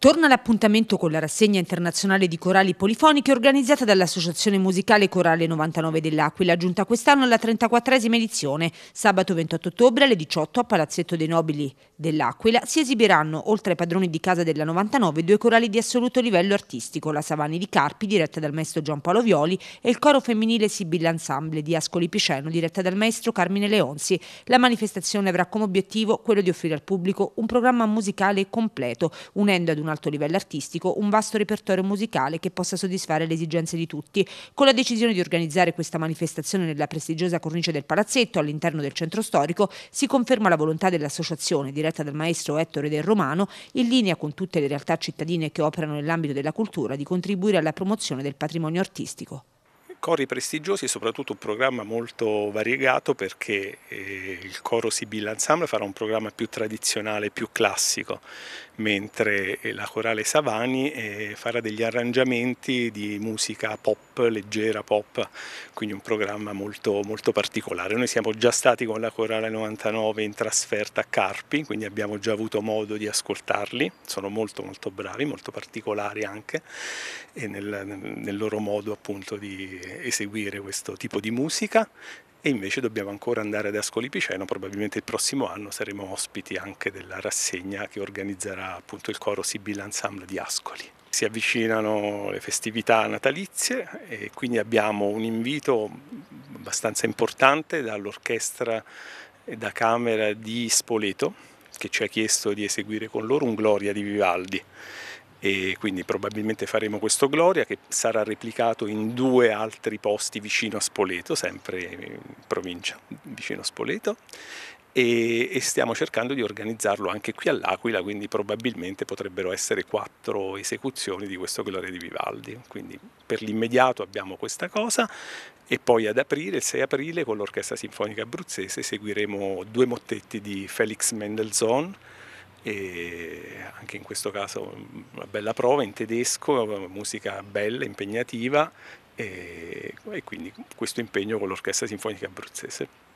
Torna l'appuntamento con la rassegna internazionale di corali polifoniche organizzata dall'Associazione Musicale Corale 99 dell'Aquila, giunta quest'anno alla 34esima edizione. Sabato 28 ottobre alle 18 a Palazzetto dei Nobili dell'Aquila si esibiranno, oltre ai padroni di casa della 99, due corali di assoluto livello artistico, la Savani di Carpi, diretta dal maestro Giampaolo Violi, e il coro femminile Sibilla Ensemble di Ascoli Piceno, diretta dal maestro Carmine Leonzi. La manifestazione avrà come obiettivo quello di offrire al pubblico un programma musicale completo, unendo ad una un alto livello artistico, un vasto repertorio musicale che possa soddisfare le esigenze di tutti. Con la decisione di organizzare questa manifestazione nella prestigiosa cornice del palazzetto all'interno del centro storico, si conferma la volontà dell'associazione, diretta dal maestro Ettore Del Romano, in linea con tutte le realtà cittadine che operano nell'ambito della cultura, di contribuire alla promozione del patrimonio artistico cori prestigiosi è soprattutto un programma molto variegato perché eh, il coro Sibilla Ensemble farà un programma più tradizionale, più classico, mentre eh, la corale Savani eh, farà degli arrangiamenti di musica pop, leggera pop, quindi un programma molto, molto particolare. Noi siamo già stati con la corale 99 in trasferta a Carpi, quindi abbiamo già avuto modo di ascoltarli, sono molto molto bravi, molto particolari anche nel, nel loro modo appunto di eseguire questo tipo di musica e invece dobbiamo ancora andare ad Ascoli Piceno, probabilmente il prossimo anno saremo ospiti anche della rassegna che organizzerà appunto il coro Sibilla Ensemble di Ascoli. Si avvicinano le festività natalizie e quindi abbiamo un invito abbastanza importante dall'orchestra e da camera di Spoleto che ci ha chiesto di eseguire con loro un Gloria di Vivaldi e quindi probabilmente faremo questo Gloria che sarà replicato in due altri posti vicino a Spoleto, sempre in provincia vicino a Spoleto e, stiamo cercando di organizzarlo anche qui all'Aquila, quindi probabilmente potrebbero essere quattro esecuzioni di questo Gloria di Vivaldi, quindi per l'immediato abbiamo questa cosa e poi ad aprile, il 6 aprile, con l'Orchestra Sinfonica Abruzzese seguiremo due mottetti di Felix Mendelssohn e anche in questo caso mm, una bella prova in tedesco, musica bella, impegnativa e, e quindi questo impegno con l'Orchestra Sinfonica Abruzzese.